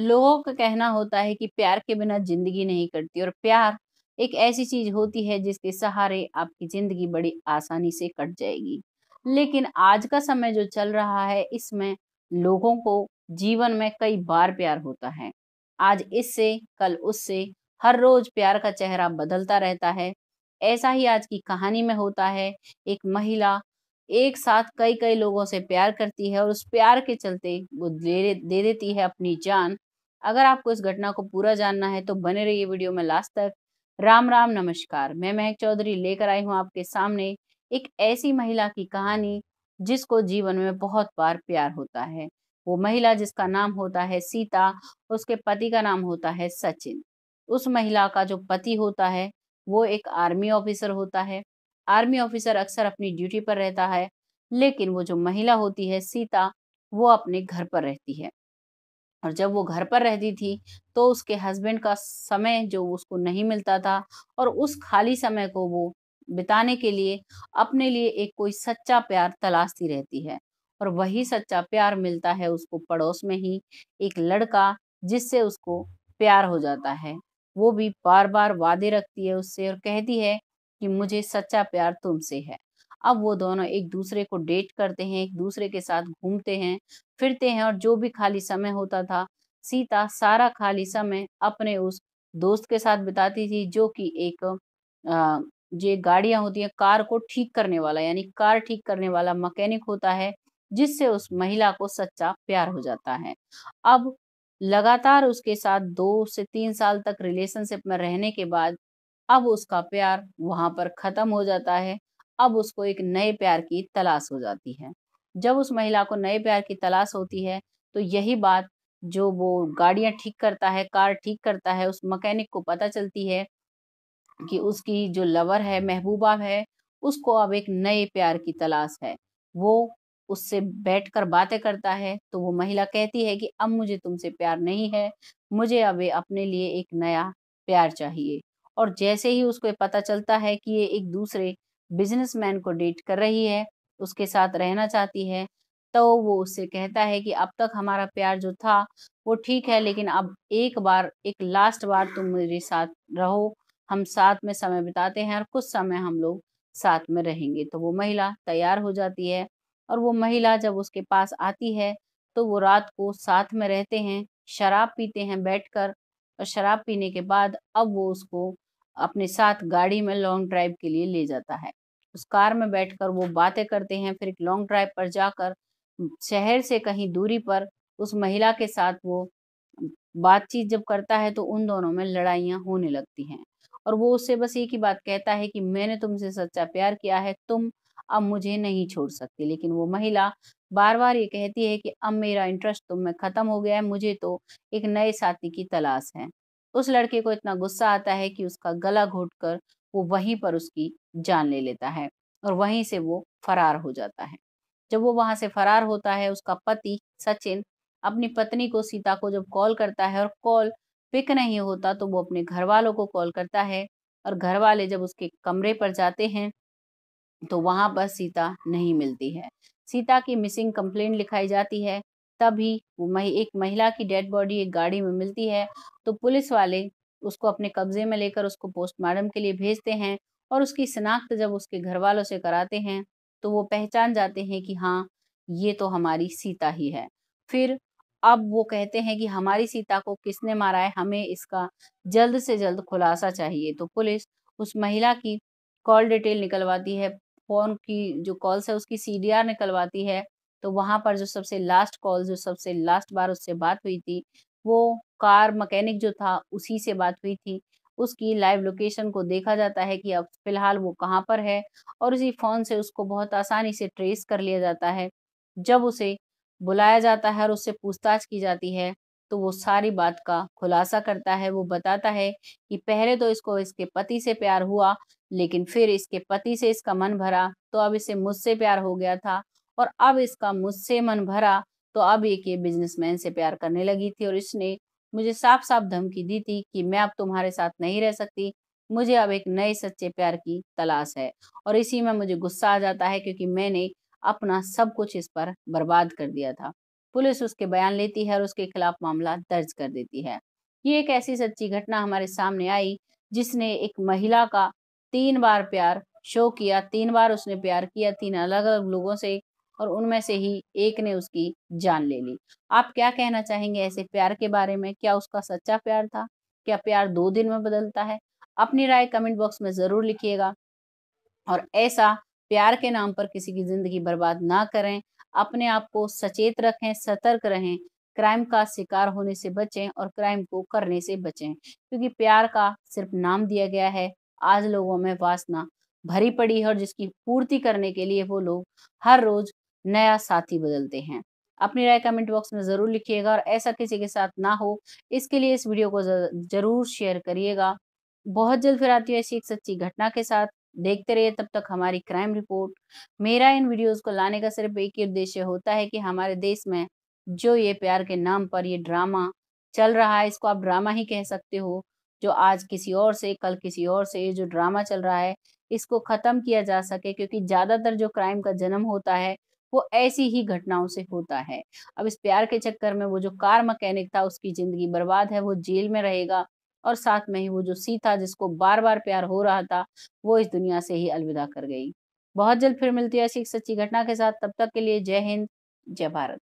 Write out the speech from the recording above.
लोगों का कहना होता है कि प्यार के बिना जिंदगी नहीं कटती और प्यार एक ऐसी चीज होती है जिसके सहारे आपकी जिंदगी बड़ी आसानी से कट जाएगी लेकिन आज का समय जो चल रहा है इसमें लोगों को जीवन में कई बार प्यार होता है आज इससे कल उससे हर रोज प्यार का चेहरा बदलता रहता है ऐसा ही आज की कहानी में होता है एक महिला एक साथ कई कई लोगों से प्यार करती है और उस प्यार के चलते वो दे दे देती है अपनी जान अगर आपको इस घटना को पूरा जानना है तो बने रहिए वीडियो में लास्ट तक राम राम नमस्कार मैं महक चौधरी लेकर आई हूँ आपके सामने एक ऐसी महिला की कहानी जिसको जीवन में बहुत बार प्यार होता है वो महिला जिसका नाम होता है सीता उसके पति का नाम होता है सचिन उस महिला का जो पति होता है वो एक आर्मी ऑफिसर होता है आर्मी ऑफिसर अक्सर अपनी ड्यूटी पर रहता है लेकिन वो जो महिला होती है सीता वो अपने घर पर रहती है और जब वो घर पर रहती थी तो उसके हस्बैंड का समय जो उसको नहीं मिलता था और उस खाली समय को वो बिताने के लिए अपने लिए एक कोई सच्चा प्यार तलाशती रहती है और वही सच्चा प्यार मिलता है उसको पड़ोस में ही एक लड़का जिससे उसको प्यार हो जाता है वो भी बार बार वादे रखती है उससे और कहती है कि मुझे सच्चा प्यार तुमसे है अब वो दोनों एक दूसरे को डेट करते हैं एक दूसरे के साथ घूमते हैं फिरते हैं और जो भी खाली समय होता था सीता सारा खाली समय अपने उस दोस्त के साथ बिताती थी जो कि एक आ, जो गाड़ियां होती हैं कार को ठीक करने वाला यानी कार ठीक करने वाला मकैनिक होता है जिससे उस महिला को सच्चा प्यार हो जाता है अब लगातार उसके साथ दो से तीन साल तक रिलेशनशिप में रहने के बाद अब उसका प्यार वहां पर खत्म हो जाता है अब उसको एक नए प्यार की तलाश हो जाती है जब उस महिला को नए प्यार की तलाश होती है तो यही बात जो वो गाड़ियां ठीक करता है कार ठीक करता है उस मकैनिक को पता चलती है कि उसकी जो लवर है महबूबा है उसको अब एक नए प्यार की तलाश है वो उससे बैठकर बातें करता है तो वो महिला कहती है कि अब मुझे तुमसे प्यार नहीं है मुझे अब अपने लिए एक नया प्यार चाहिए और जैसे ही उसको पता चलता है कि ये एक दूसरे बिजनेसमैन को डेट कर रही है उसके साथ रहना चाहती है तो वो उससे कहता है कि अब तक हमारा प्यार जो था वो ठीक है लेकिन अब एक बार एक लास्ट बार तुम मेरे साथ रहो हम साथ में समय बिताते हैं और कुछ समय हम लोग साथ में रहेंगे तो वो महिला तैयार हो जाती है और वो महिला जब उसके पास आती है तो वो रात को साथ में रहते हैं शराब पीते हैं बैठकर और शराब पीने के बाद अब वो उसको अपने साथ गाड़ी में लॉन्ग ड्राइव के लिए ले जाता है उस कार में बैठकर वो बातें करते हैं फिर एक लॉन्ग ड्राइव पर जाकर शहर से कहीं दूरी पर उस महिला के साथ वो बातचीत जब करता है तो उन दोनों में लड़ाइयाँ होने लगती हैं और वो उससे बस एक ही बात कहता है कि मैंने तुमसे सच्चा प्यार किया है तुम अब मुझे नहीं छोड़ सकती लेकिन वो महिला बार बार ये कहती है कि अब मेरा इंटरेस्ट तुम तो में ख़त्म हो गया है मुझे तो एक नए साथी की तलाश है उस लड़के को इतना गुस्सा आता है कि उसका गला घोट कर वो वहीं पर उसकी जान ले लेता है और वहीं से वो फरार हो जाता है जब वो वहां से फरार होता है उसका पति सचिन अपनी पत्नी को सीता को जब कॉल करता है और कॉल पिक नहीं होता तो वो अपने घर वालों को कॉल करता है और घर वाले जब उसके कमरे पर जाते हैं तो वहां पर सीता नहीं मिलती है सीता की मिसिंग कंप्लेन लिखाई जाती है तभी वो मही, एक महिला की डेड बॉडी एक गाड़ी में मिलती है तो पुलिस वाले उसको अपने कब्जे में लेकर उसको पोस्टमार्टम के लिए भेजते हैं और उसकी शिनाख्त जब उसके घर वालों से कराते हैं तो वो पहचान जाते हैं कि हाँ ये तो हमारी सीता ही है फिर अब वो कहते हैं कि हमारी सीता को किसने मारा है हमें इसका जल्द से जल्द खुलासा चाहिए तो पुलिस उस महिला की कॉल डिटेल निकलवाती है फ़ोन की जो कॉल्स है उसकी सी निकलवाती है तो वहां पर जो सबसे लास्ट कॉल जो सबसे लास्ट बार उससे बात हुई थी वो कार मकैनिक जो था उसी से बात हुई थी उसकी लाइव लोकेशन को देखा जाता है कि अब फिलहाल वो कहाँ पर है और उसी फ़ोन से उसको बहुत आसानी से ट्रेस कर लिया जाता है जब उसे बुलाया जाता है और उससे पूछताछ की जाती है तो वो सारी बात का खुलासा करता है वो बताता है कि पहले तो इसको इसके पति से प्यार हुआ लेकिन फिर इसके पति से इसका मन भरा तो अब इसे मुझसे प्यार हो गया था और अब इसका मुझसे मन भरा तो अब एक ये बिजनेसमैन से प्यार करने लगी थी और इसने मुझे साफ साफ धमकी दी थी कि मैं अब तुम्हारे साथ नहीं रह सकती मुझे अब एक नए सच्चे प्यार की तलाश है और इसी में मुझे गुस्सा आ जाता है क्योंकि मैंने अपना सब कुछ इस पर बर्बाद कर दिया था पुलिस उसके बयान लेती है और उसके खिलाफ मामला दर्ज कर देती है ये एक ऐसी सच्ची घटना हमारे सामने आई जिसने एक महिला का तीन बार प्यार शो किया तीन बार उसने प्यार किया तीन अलग अलग लोगों से और उनमें से ही एक ने उसकी जान ले ली आप क्या कहना चाहेंगे ऐसे प्यार के बारे में क्या उसका सच्चा प्यार था क्या प्यार दो दिन में बदलता है अपनी राय कमेंट बॉक्स में ज़रूर लिखिएगा और ऐसा प्यार के नाम पर किसी की ज़िंदगी बर्बाद ना करें अपने आप को सचेत रखें सतर्क रहें क्राइम का शिकार होने से बचें और क्राइम को करने से बचें क्योंकि प्यार का सिर्फ नाम दिया गया है आज लोगों में वासना भरी पड़ी है और जिसकी पूर्ति करने के लिए वो लोग हर रोज नया साथी बदलते हैं अपनी राय कमेंट बॉक्स में ज़रूर लिखिएगा और ऐसा किसी के साथ ना हो इसके लिए इस वीडियो को ज़रूर शेयर करिएगा बहुत जल्द फिर आती है ऐसी एक सच्ची घटना के साथ देखते रहिए तब तक हमारी क्राइम रिपोर्ट मेरा इन वीडियोस को लाने का सिर्फ एक ही उद्देश्य होता है कि हमारे देश में जो ये प्यार के नाम पर ये ड्रामा चल रहा है इसको आप ड्रामा ही कह सकते हो जो आज किसी और से कल किसी और से ये जो ड्रामा चल रहा है इसको ख़त्म किया जा सके क्योंकि ज़्यादातर जो क्राइम का जन्म होता है वो ऐसी ही घटनाओं से होता है अब इस प्यार के चक्कर में वो जो कार मैकेनिक था उसकी जिंदगी बर्बाद है वो जेल में रहेगा और साथ में ही वो जो सीता जिसको बार बार प्यार हो रहा था वो इस दुनिया से ही अलविदा कर गई बहुत जल्द फिर मिलती है ऐसी एक सच्ची घटना के साथ तब तक के लिए जय हिंद जय भारत